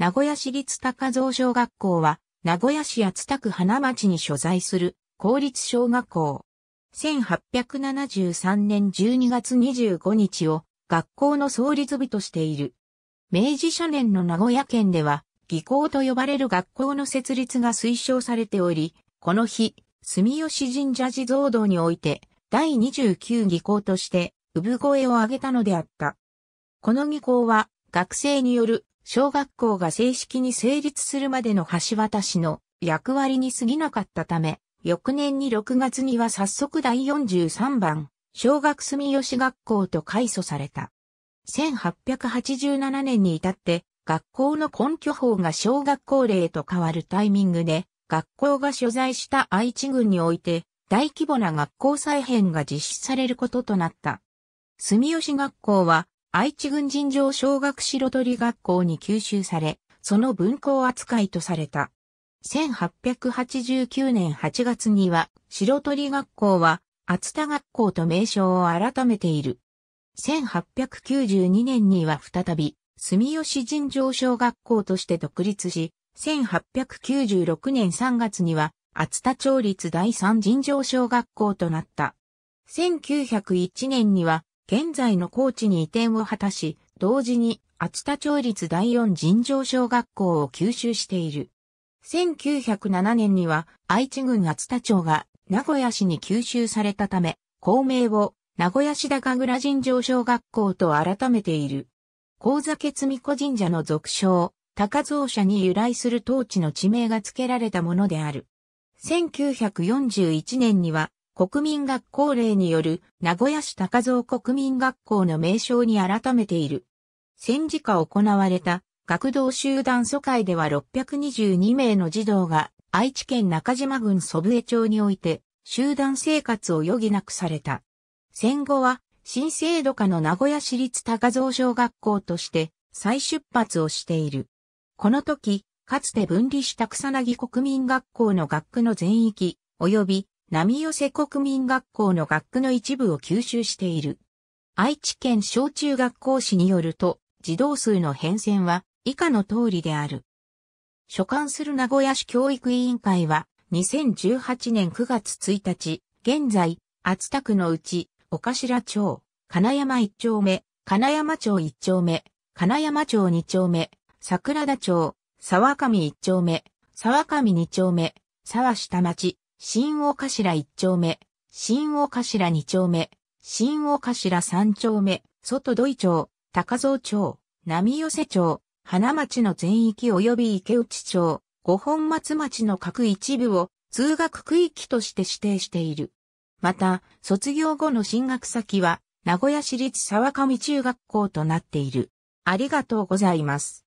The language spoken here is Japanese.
名古屋市立高蔵小学校は、名古屋市厚田区花町に所在する公立小学校。1873年12月25日を学校の創立日としている。明治初年の名古屋県では、技校と呼ばれる学校の設立が推奨されており、この日、住吉神社地蔵堂において、第29技校として、産声を上げたのであった。この技校は、学生による小学校が正式に成立するまでの橋渡しの役割に過ぎなかったため、翌年に6月には早速第43番、小学住吉学校と改祖された。1887年に至って、学校の根拠法が小学校令と変わるタイミングで、学校が所在した愛知郡において、大規模な学校再編が実施されることとなった。住吉学校は、愛知軍尋常小学白鳥学校に吸収され、その文校扱いとされた。1889年8月には、白鳥学校は、厚田学校と名称を改めている。1892年には再び、住吉尋常小学校として独立し、1896年3月には、厚田町立第三尋常小学校となった。1901年には、現在の高知に移転を果たし、同時に厚田町立第四尋常小学校を吸収している。1907年には愛知郡厚田町が名古屋市に吸収されたため、校名を名古屋市高倉尋常小学校と改めている。高座決積子神社の俗称、高蔵社に由来する当地の地名が付けられたものである。1941年には国民学校令による名古屋市高蔵国民学校の名称に改めている。戦時下行われた学童集団疎開では622名の児童が愛知県中島郡祖父江町において集団生活を余儀なくされた。戦後は新制度下の名古屋市立高蔵小学校として再出発をしている。この時、かつて分離した草薙国民学校の学区の全域、及び波寄せ国民学校の学区の一部を吸収している。愛知県小中学校史によると、児童数の変遷は以下の通りである。所管する名古屋市教育委員会は、2018年9月1日、現在、厚田区のうち、岡頭町、金山1丁目、金山町1丁目、金山町2丁目、桜田町、沢上1丁目、沢上2丁目、沢下町、新大頭一丁目、新大頭二丁目、新大頭三丁目、外土井町、高蔵町、波寄町、花町の全域及び池内町、五本松町の各一部を通学区域として指定している。また、卒業後の進学先は、名古屋市立沢上中学校となっている。ありがとうございます。